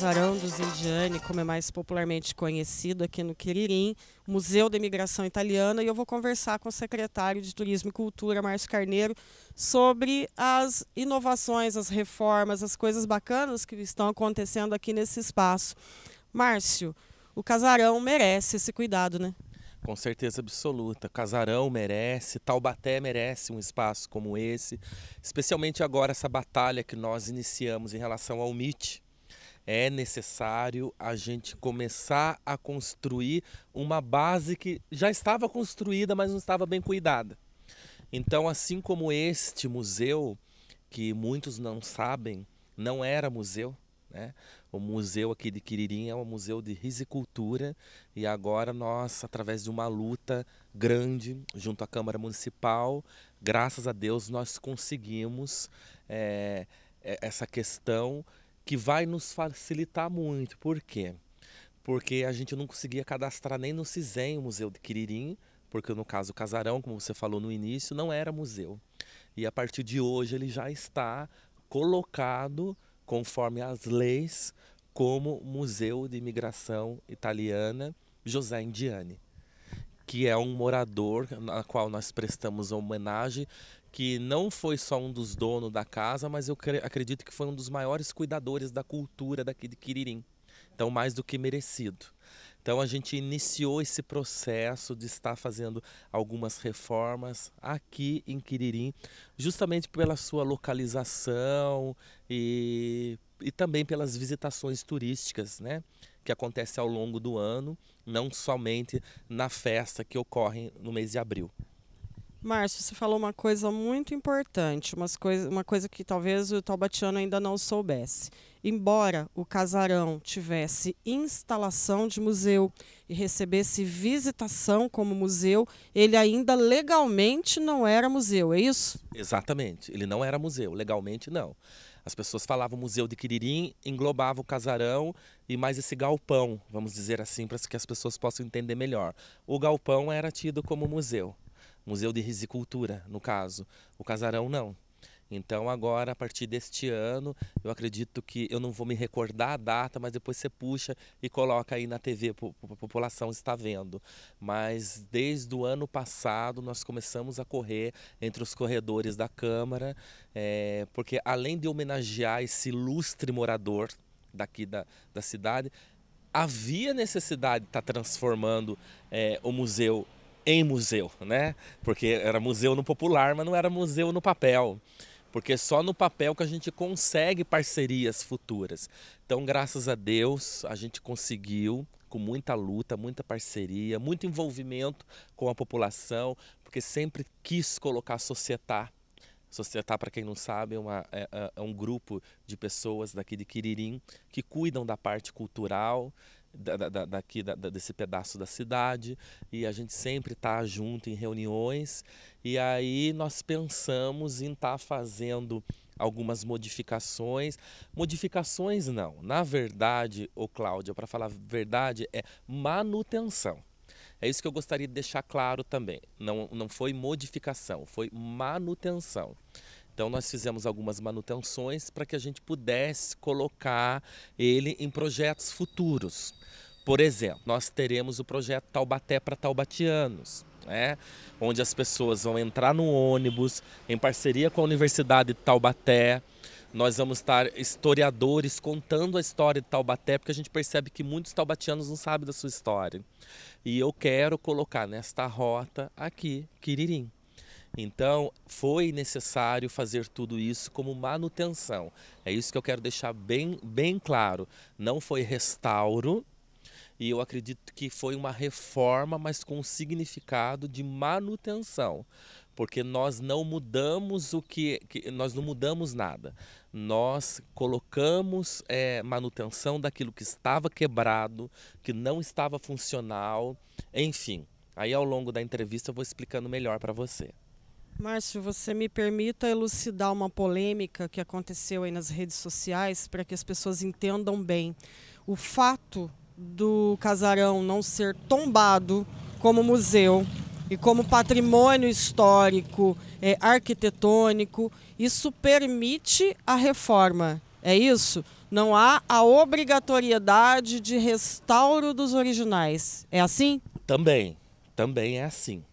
Casarão dos Indiani, como é mais popularmente conhecido aqui no Quiririm, Museu da Imigração Italiana, e eu vou conversar com o secretário de Turismo e Cultura, Márcio Carneiro, sobre as inovações, as reformas, as coisas bacanas que estão acontecendo aqui nesse espaço. Márcio, o Casarão merece esse cuidado, né? Com certeza absoluta. Casarão merece, Taubaté merece um espaço como esse, especialmente agora essa batalha que nós iniciamos em relação ao MIT, é necessário a gente começar a construir uma base que já estava construída, mas não estava bem cuidada. Então, assim como este museu, que muitos não sabem, não era museu, né? O museu aqui de Quiririm é um museu de risicultura e agora nós, através de uma luta grande junto à Câmara Municipal, graças a Deus nós conseguimos é, essa questão que vai nos facilitar muito. Por quê? Porque a gente não conseguia cadastrar nem no CISEM o Museu de Quiririm, porque no caso o Casarão, como você falou no início, não era museu. E a partir de hoje ele já está colocado, conforme as leis, como Museu de Imigração Italiana José Indiani, que é um morador a qual nós prestamos homenagem que não foi só um dos donos da casa, mas eu acredito que foi um dos maiores cuidadores da cultura daqui de Quiririm. Então, mais do que merecido. Então, a gente iniciou esse processo de estar fazendo algumas reformas aqui em Quiririm, justamente pela sua localização e, e também pelas visitações turísticas, né? Que acontece ao longo do ano, não somente na festa que ocorre no mês de abril. Márcio, você falou uma coisa muito importante, umas coisa, uma coisa que talvez o Taubatiano ainda não soubesse. Embora o casarão tivesse instalação de museu e recebesse visitação como museu, ele ainda legalmente não era museu, é isso? Exatamente, ele não era museu, legalmente não. As pessoas falavam museu de Quiririm, englobava o casarão e mais esse galpão, vamos dizer assim, para que as pessoas possam entender melhor. O galpão era tido como museu museu de risicultura, no caso. O casarão não. Então agora, a partir deste ano, eu acredito que eu não vou me recordar a data, mas depois você puxa e coloca aí na TV, a população está vendo. Mas desde o ano passado nós começamos a correr entre os corredores da Câmara, é, porque além de homenagear esse ilustre morador daqui da, da cidade, havia necessidade de estar tá transformando é, o museu em museu, né? Porque era museu no popular, mas não era museu no papel. Porque só no papel que a gente consegue parcerias futuras. Então, graças a Deus, a gente conseguiu com muita luta, muita parceria, muito envolvimento com a população, porque sempre quis colocar a Societá. Societá, para quem não sabe, é, uma, é, é, é, um grupo de pessoas daqui de Quiririm que cuidam da parte cultural, da, da, daqui da, desse pedaço da cidade e a gente sempre está junto em reuniões e aí nós pensamos em estar tá fazendo algumas modificações. Modificações não, na verdade, o Cláudia, para falar a verdade, é manutenção. É isso que eu gostaria de deixar claro também. Não, não foi modificação, foi manutenção. Então nós fizemos algumas manutenções para que a gente pudesse colocar ele em projetos futuros. Por exemplo, nós teremos o projeto Taubaté para Taubatianos, né? onde as pessoas vão entrar no ônibus em parceria com a Universidade de Taubaté. Nós vamos estar historiadores contando a história de Taubaté, porque a gente percebe que muitos taubatianos não sabem da sua história. E eu quero colocar nesta rota aqui, Quiririm. Então, foi necessário fazer tudo isso como manutenção. É isso que eu quero deixar bem, bem claro. Não foi restauro, e eu acredito que foi uma reforma, mas com significado de manutenção, porque nós não mudamos o que, que nós não mudamos nada. Nós colocamos é, manutenção daquilo que estava quebrado, que não estava funcional, enfim. Aí ao longo da entrevista eu vou explicando melhor para você. Márcio, você me permita elucidar uma polêmica que aconteceu aí nas redes sociais para que as pessoas entendam bem. O fato do casarão não ser tombado como museu e como patrimônio histórico, é, arquitetônico, isso permite a reforma. É isso? Não há a obrigatoriedade de restauro dos originais. É assim? Também, também é assim.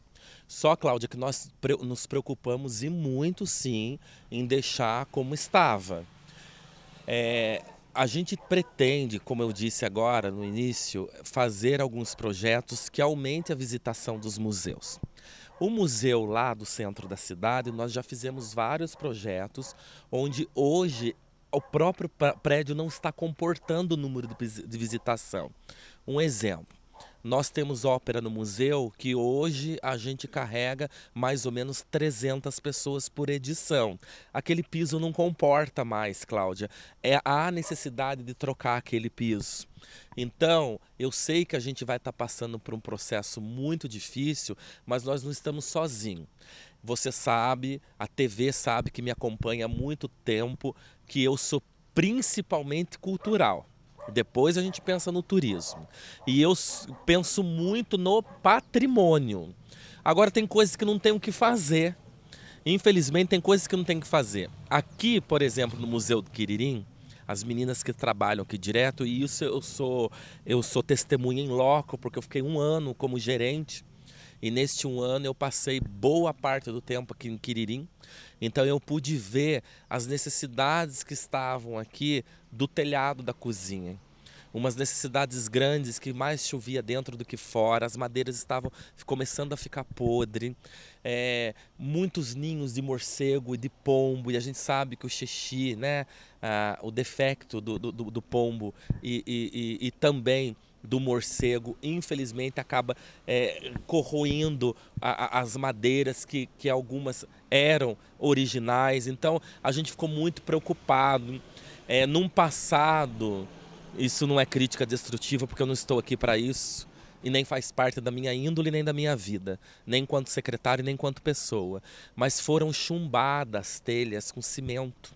Só, Cláudia, que nós nos preocupamos e muito sim em deixar como estava. É, a gente pretende, como eu disse agora no início, fazer alguns projetos que aumente a visitação dos museus. O museu lá do centro da cidade, nós já fizemos vários projetos onde hoje o próprio prédio não está comportando o número de visitação. Um exemplo, nós temos ópera no museu que hoje a gente carrega mais ou menos 300 pessoas por edição. Aquele piso não comporta mais, Cláudia. É, há necessidade de trocar aquele piso. Então, eu sei que a gente vai estar tá passando por um processo muito difícil, mas nós não estamos sozinhos. Você sabe, a TV sabe que me acompanha há muito tempo, que eu sou principalmente cultural. Depois a gente pensa no turismo. E eu penso muito no patrimônio. Agora tem coisas que não tem o que fazer. Infelizmente tem coisas que não tem o que fazer. Aqui, por exemplo, no Museu do Quiririm, as meninas que trabalham aqui direto, e isso eu sou eu sou testemunha em loco, porque eu fiquei um ano como gerente e neste um ano eu passei boa parte do tempo aqui em Quiririm. Então eu pude ver as necessidades que estavam aqui do telhado da cozinha umas necessidades grandes que mais chovia dentro do que fora, as madeiras estavam começando a ficar podre, é, muitos ninhos de morcego e de pombo, e a gente sabe que o xixi, né, ah, o defecto do, do, do pombo e, e, e, e também do morcego, infelizmente, acaba é, corroendo a, a, as madeiras que, que algumas eram originais. Então, a gente ficou muito preocupado. É, num passado, isso não é crítica destrutiva, porque eu não estou aqui para isso e nem faz parte da minha índole nem da minha vida, nem enquanto secretário nem enquanto pessoa. Mas foram chumbadas telhas com cimento.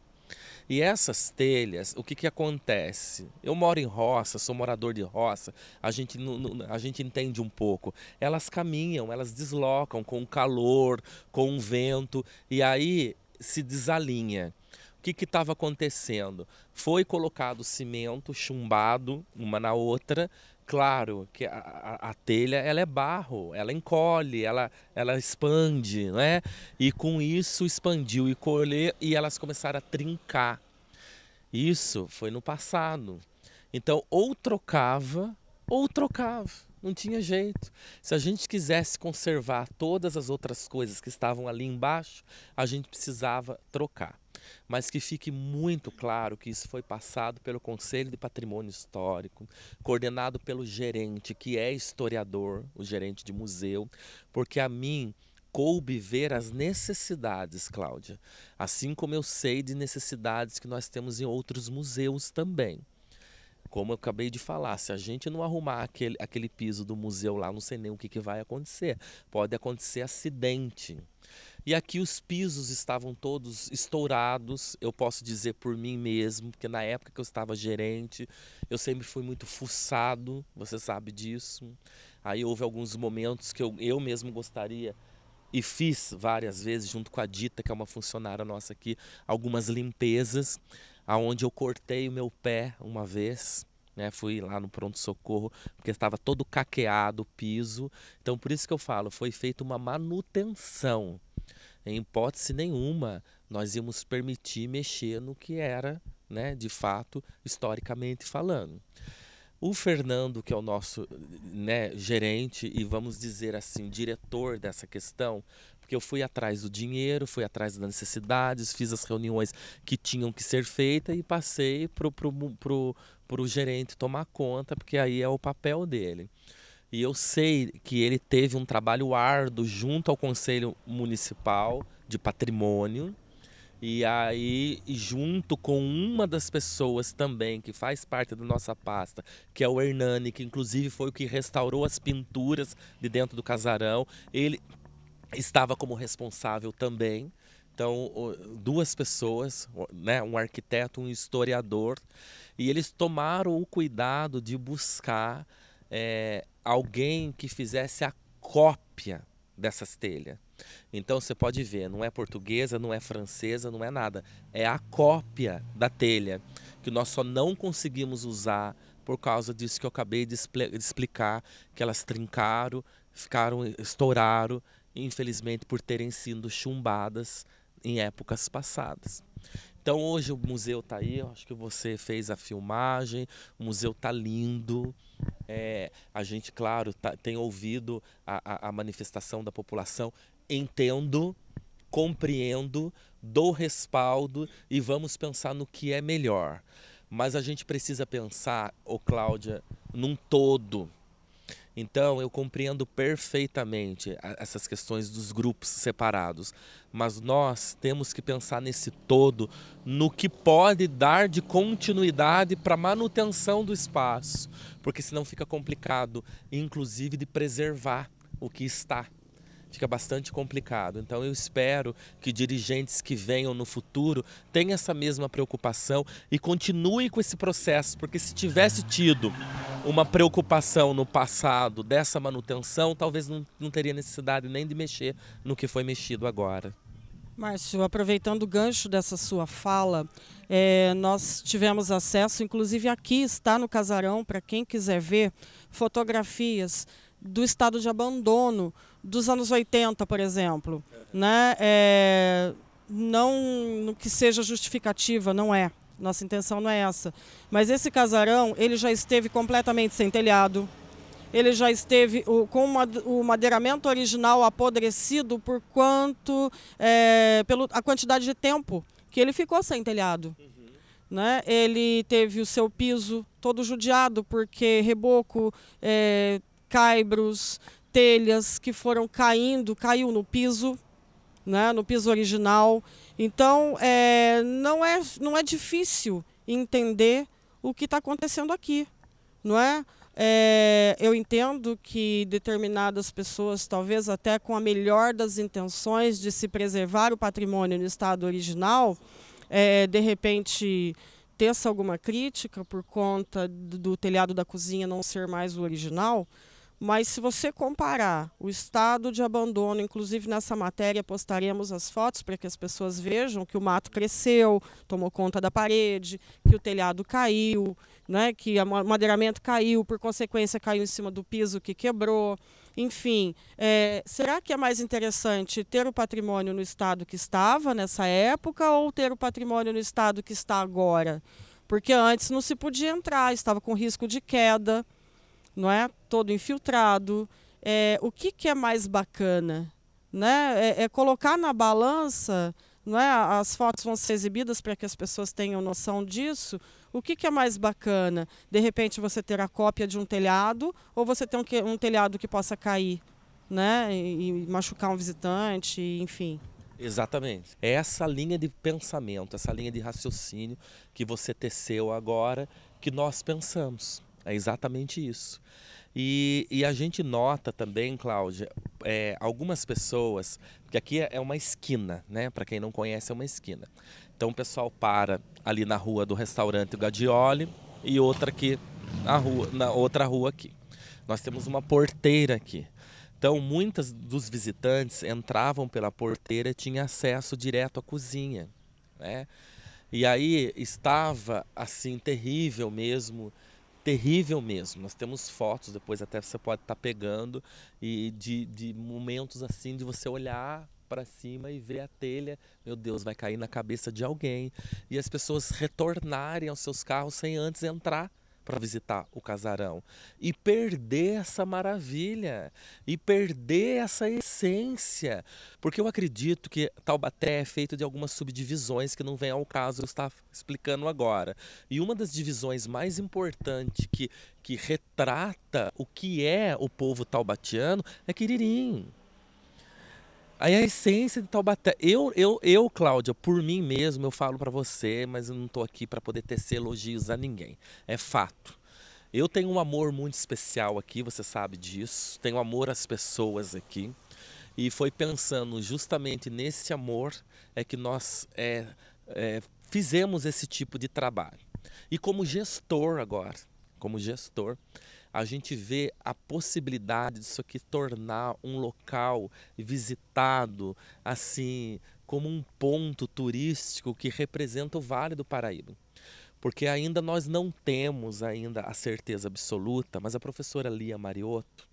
E essas telhas, o que, que acontece? Eu moro em roça, sou morador de roça, a gente, a gente entende um pouco. Elas caminham, elas deslocam com o calor, com o vento, e aí se desalinha. O que estava acontecendo? Foi colocado cimento chumbado uma na outra Claro que a, a, a, telha ela é barro, ela encolhe, ela, ela expande, né? E com isso expandiu e colheu e elas começaram a trincar. Isso foi no passado. Então ou trocava ou trocava. Não tinha jeito. Se a gente quisesse conservar todas as outras coisas que estavam ali embaixo, a gente precisava trocar mas que fique muito claro que isso foi passado pelo Conselho de Patrimônio Histórico, coordenado pelo gerente, que é historiador, o gerente de museu, porque a mim coube ver as necessidades, Cláudia, assim como eu sei de necessidades que nós temos em outros museus também. Como eu acabei de falar, se a gente não arrumar aquele, aquele piso do museu lá, não sei nem o que, que vai acontecer. Pode acontecer acidente. E aqui os pisos estavam todos estourados, eu posso dizer por mim mesmo, porque na época que eu estava gerente, eu sempre fui muito fuçado, você sabe disso. Aí houve alguns momentos que eu, eu mesmo gostaria e fiz várias vezes junto com a Dita, que é uma funcionária nossa aqui, algumas limpezas, aonde eu cortei o meu pé uma vez, né? Fui lá no pronto socorro, porque estava todo caqueado o piso. Então por isso que eu falo, foi feita uma manutenção em hipótese nenhuma, nós íamos permitir mexer no que era, né, de fato, historicamente falando. O Fernando, que é o nosso né, gerente e vamos dizer assim, diretor dessa questão, porque eu fui atrás do dinheiro, fui atrás das necessidades, fiz as reuniões que tinham que ser feitas e passei para o gerente tomar conta, porque aí é o papel dele. E eu sei que ele teve um trabalho árduo junto ao Conselho Municipal de Patrimônio. E aí, junto com uma das pessoas também que faz parte da nossa pasta, que é o Hernani, que inclusive foi o que restaurou as pinturas de dentro do casarão, ele estava como responsável também. Então, duas pessoas, né, um arquiteto, um historiador, e eles tomaram o cuidado de buscar é, alguém que fizesse a cópia dessas telhas. Então você pode ver, não é portuguesa, não é francesa, não é nada. É a cópia da telha que nós só não conseguimos usar por causa disso que eu acabei de, explicar, que elas trincaram, ficaram estouraram, infelizmente por terem sido chumbadas em épocas passadas. Então hoje o museu está aí, acho que você fez a filmagem, o museu está lindo. É, a gente, claro, tá, tem ouvido a, a, a manifestação da população, entendo, compreendo, dou respaldo e vamos pensar no que é melhor. Mas a gente precisa pensar, ô Cláudia, num todo então, eu compreendo perfeitamente essas questões dos grupos separados, mas nós temos que pensar nesse todo, no que pode dar de continuidade para manutenção do espaço, porque senão fica complicado, inclusive de preservar o que está fica bastante complicado. Então eu espero que dirigentes que venham no futuro tenham essa mesma preocupação e continuem com esse processo, porque se tivesse tido uma preocupação no passado dessa manutenção, talvez não, não teria necessidade nem de mexer no que foi mexido agora. Márcio, aproveitando o gancho dessa sua fala, é, nós tivemos acesso, inclusive aqui está no casarão, para quem quiser ver, fotografias do estado de abandono dos anos 80, por exemplo. Né? É, não que seja justificativa, não é. Nossa intenção não é essa. Mas esse casarão, ele já esteve completamente sem telhado. Ele já esteve com o madeiramento original apodrecido por quanto, é, pelo, a quantidade de tempo que ele ficou sem telhado. Uhum. Né? Ele teve o seu piso todo judiado, porque reboco, é, caibros, telhas que foram caindo, caiu no piso, né, no piso original. Então, é, não, é, não é difícil entender o que está acontecendo aqui, não é? é? Eu entendo que determinadas pessoas, talvez até com a melhor das intenções de se preservar o patrimônio no estado original, é, de repente teça alguma crítica por conta do telhado da cozinha não ser mais o original, mas se você comparar o estado de abandono, inclusive nessa matéria postaremos as fotos para que as pessoas vejam que o mato cresceu, tomou conta da parede, que o telhado caiu, né, que o madeiramento caiu, por consequência caiu em cima do piso que quebrou. Enfim, é, será que é mais interessante ter o patrimônio no estado que estava nessa época ou ter o patrimônio no estado que está agora? Porque antes não se podia entrar, estava com risco de queda não é? Todo infiltrado. É, o que, que é mais bacana? Né? É, é colocar na balança, não é? As fotos vão ser exibidas para que as pessoas tenham noção disso. O que, que, é mais bacana? De repente você ter a cópia de um telhado ou você ter um, um telhado que possa cair, né? E, e machucar um visitante, enfim. Exatamente. É essa linha de pensamento, essa linha de raciocínio que você teceu agora, que nós pensamos. É exatamente isso. E, e a gente nota também, Cláudia, é, algumas pessoas, porque aqui é, é uma esquina, né? Para quem não conhece, é uma esquina. Então o pessoal para ali na rua do restaurante Gadioli e outra aqui na rua, na outra rua aqui. Nós temos uma porteira aqui. Então, muitas dos visitantes entravam pela porteira e tinham acesso direto à cozinha, né? E aí estava assim terrível mesmo terrível mesmo. Nós temos fotos, depois até você pode estar tá pegando, e de, de momentos assim de você olhar para cima e ver a telha, meu Deus, vai cair na cabeça de alguém. E as pessoas retornarem aos seus carros sem antes entrar para visitar o casarão e perder essa maravilha e perder essa essência, porque eu acredito que Taubaté é feito de algumas subdivisões que não vem ao caso eu estar explicando agora. E uma das divisões mais importantes que que retrata o que é o povo taubatiano é Quiririm. Aí a essência de Taubaté. Eu, eu, eu Cláudia, por mim mesmo, eu falo para você, mas eu não estou aqui para poder tecer elogios a ninguém. É fato. Eu tenho um amor muito especial aqui, você sabe disso. Tenho amor às pessoas aqui. E foi pensando justamente nesse amor é que nós é, é, fizemos esse tipo de trabalho. E como gestor agora, como gestor, a gente vê a possibilidade disso aqui tornar um local visitado, assim, como um ponto turístico que representa o Vale do Paraíba. Porque ainda nós não temos ainda a certeza absoluta, mas a professora Lia Mariotto,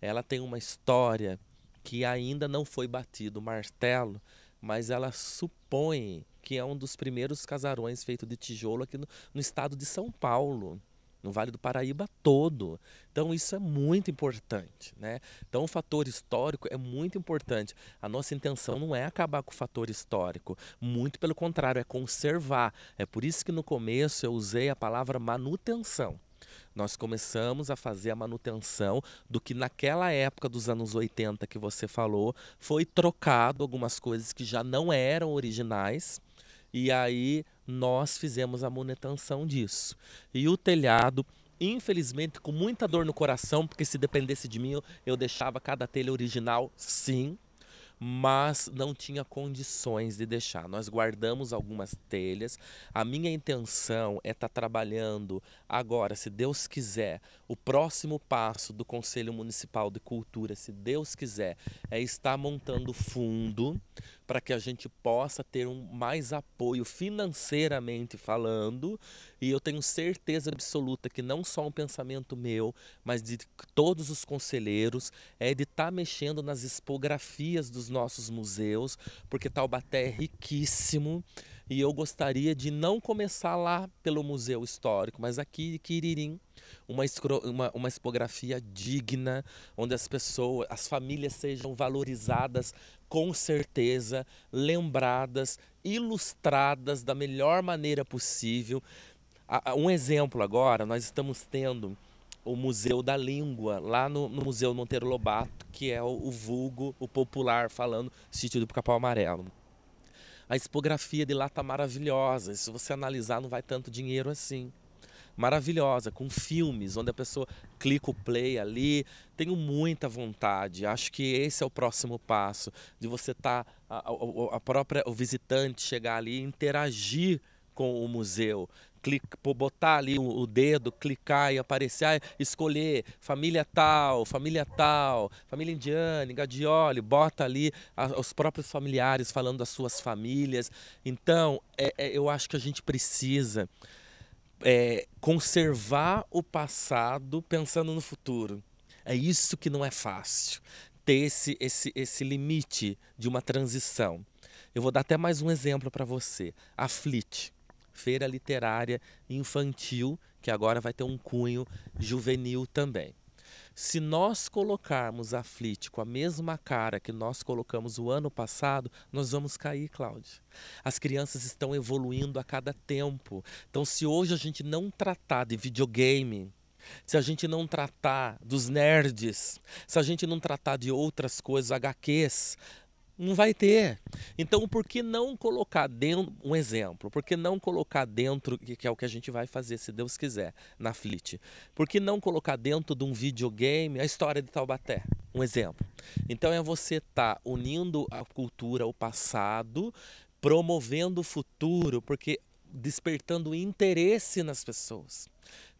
ela tem uma história que ainda não foi batido o martelo, mas ela supõe que é um dos primeiros casarões feito de tijolo aqui no, no estado de São Paulo no Vale do Paraíba todo. Então isso é muito importante, né? Então o fator histórico é muito importante. A nossa intenção não é acabar com o fator histórico, muito pelo contrário, é conservar. É por isso que no começo eu usei a palavra manutenção. Nós começamos a fazer a manutenção do que naquela época dos anos 80 que você falou, foi trocado algumas coisas que já não eram originais. E aí nós fizemos a manutenção disso. E o telhado, infelizmente, com muita dor no coração, porque se dependesse de mim, eu, eu deixava cada telha original, sim, mas não tinha condições de deixar. Nós guardamos algumas telhas. A minha intenção é estar tá trabalhando agora, se Deus quiser, o próximo passo do Conselho Municipal de Cultura, se Deus quiser, é estar montando fundo para que a gente possa ter um mais apoio financeiramente falando. E eu tenho certeza absoluta que não só um pensamento meu, mas de todos os conselheiros, é de estar tá mexendo nas expografias dos nossos museus, porque Taubaté é riquíssimo. E eu gostaria de não começar lá pelo Museu Histórico, mas aqui em Quiririm uma, escro, uma, uma expografia digna, onde as pessoas, as famílias sejam valorizadas com certeza, lembradas, ilustradas da melhor maneira possível. Um exemplo agora, nós estamos tendo o Museu da Língua, lá no, no Museu Monteiro Lobato, que é o, o vulgo, o popular falando, sítio do Capão Amarelo. A expografia de lá tá maravilhosa. Se você analisar, não vai tanto dinheiro assim maravilhosa, com filmes, onde a pessoa clica o play ali. Tenho muita vontade. Acho que esse é o próximo passo, de você estar, tá, a, a própria, o visitante chegar ali e interagir com o museu. Clica, botar ali o dedo, clicar e aparecer, ah, escolher família tal, família tal, família indiana, gadioli, bota ali os próprios familiares falando das suas famílias. Então, é, é, eu acho que a gente precisa é, conservar o passado pensando no futuro. É isso que não é fácil, ter esse, esse, esse limite de uma transição. Eu vou dar até mais um exemplo para você. A FLIT, Feira Literária Infantil, que agora vai ter um cunho juvenil também. Se nós colocarmos a Flit com a mesma cara que nós colocamos o ano passado, nós vamos cair, Cláudia. As crianças estão evoluindo a cada tempo. Então, se hoje a gente não tratar de videogame, se a gente não tratar dos nerds, se a gente não tratar de outras coisas, HQs, não vai ter. Então, por que não colocar dentro. Um exemplo, por que não colocar dentro, que é o que a gente vai fazer, se Deus quiser, na Flit? Por que não colocar dentro de um videogame a história de Taubaté? Um exemplo. Então, é você estar tá unindo a cultura, o passado, promovendo o futuro, porque despertando interesse nas pessoas.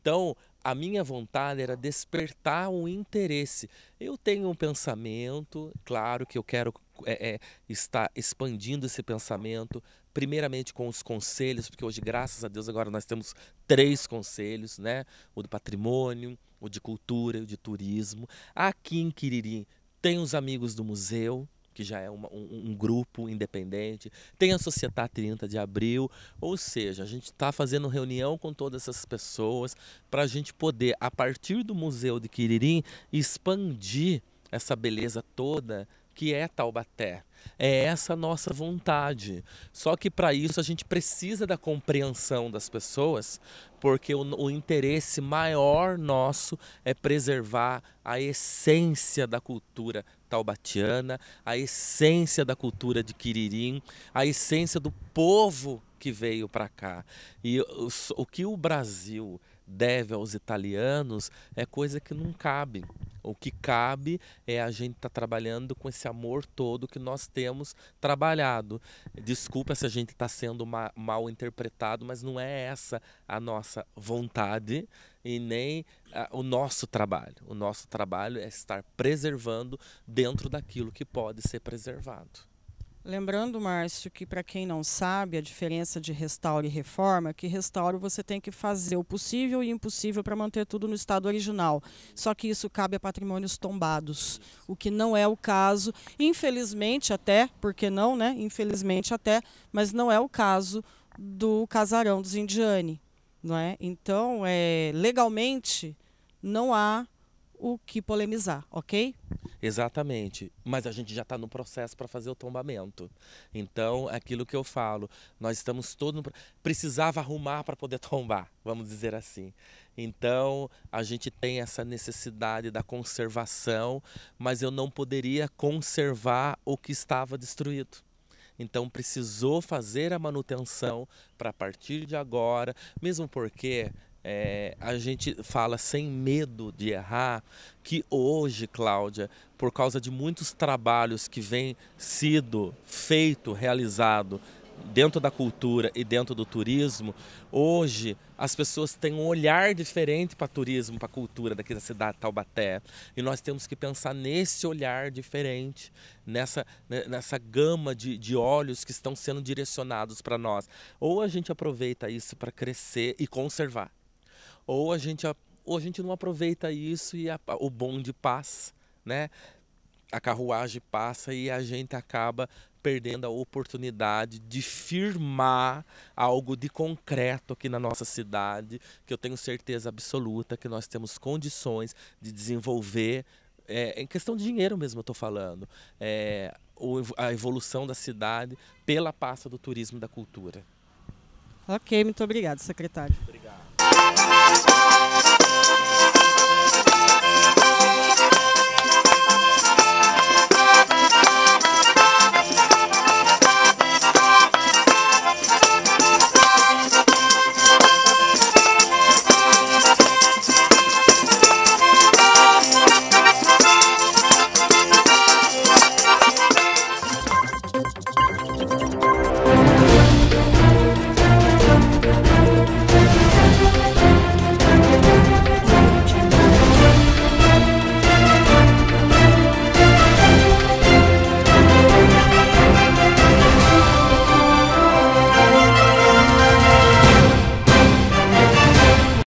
Então, a minha vontade era despertar um interesse. Eu tenho um pensamento, claro que eu quero é, é, está expandindo esse pensamento, primeiramente com os conselhos, porque hoje, graças a Deus, agora nós temos três conselhos, né? O do patrimônio, o de cultura, o de turismo. Aqui em Quiriri tem os amigos do museu, que já é uma, um, um, grupo independente, tem a Sociedade 30 de Abril, ou seja, a gente está fazendo reunião com todas essas pessoas para a gente poder, a partir do Museu de Quiririm, expandir essa beleza toda que é Taubaté. É essa nossa vontade. Só que para isso a gente precisa da compreensão das pessoas, porque o, o, interesse maior nosso é preservar a essência da cultura taubatiana, a essência da cultura de Quiririm, a essência do povo que veio para cá. E o, o que o Brasil deve aos italianos é coisa que não cabe. O que cabe é a gente estar tá trabalhando com esse amor todo que nós temos trabalhado. Desculpa se a gente está sendo ma mal interpretado, mas não é essa a nossa vontade e nem uh, o nosso trabalho. O nosso trabalho é estar preservando dentro daquilo que pode ser preservado. Lembrando, Márcio, que para quem não sabe a diferença de restauro e reforma, é que restauro você tem que fazer o possível e o impossível para manter tudo no estado original. Só que isso cabe a patrimônios tombados, o que não é o caso, infelizmente até, porque não, né? Infelizmente até, mas não é o caso do casarão dos Indiani, não é? Então, é, legalmente não há o que polemizar, ok? Exatamente. Mas a gente já está no processo para fazer o tombamento. Então, aquilo que eu falo, nós estamos todos. No... Precisava arrumar para poder tombar, vamos dizer assim. Então, a gente tem essa necessidade da conservação, mas eu não poderia conservar o que estava destruído. Então precisou fazer a manutenção para partir de agora, mesmo porque é, a gente fala sem medo de errar que hoje, Cláudia, por causa de muitos trabalhos que vem sido feito, realizado dentro da cultura e dentro do turismo, hoje as pessoas têm um olhar diferente para turismo, para a cultura daqui da cidade de Taubaté. E nós temos que pensar nesse olhar diferente, nessa, né, nessa gama de, de olhos que estão sendo direcionados para nós. Ou a gente aproveita isso para crescer e conservar ou a gente, ou a gente não aproveita isso e a, o bonde passa, né? A carruagem passa e a gente acaba perdendo a oportunidade de firmar algo de concreto aqui na nossa cidade, que eu tenho certeza absoluta que nós temos condições de desenvolver. É, em questão de dinheiro mesmo, eu estou falando. É, a evolução da cidade pela pasta do turismo e da cultura. Ok, muito obrigado, secretário. Obrigado.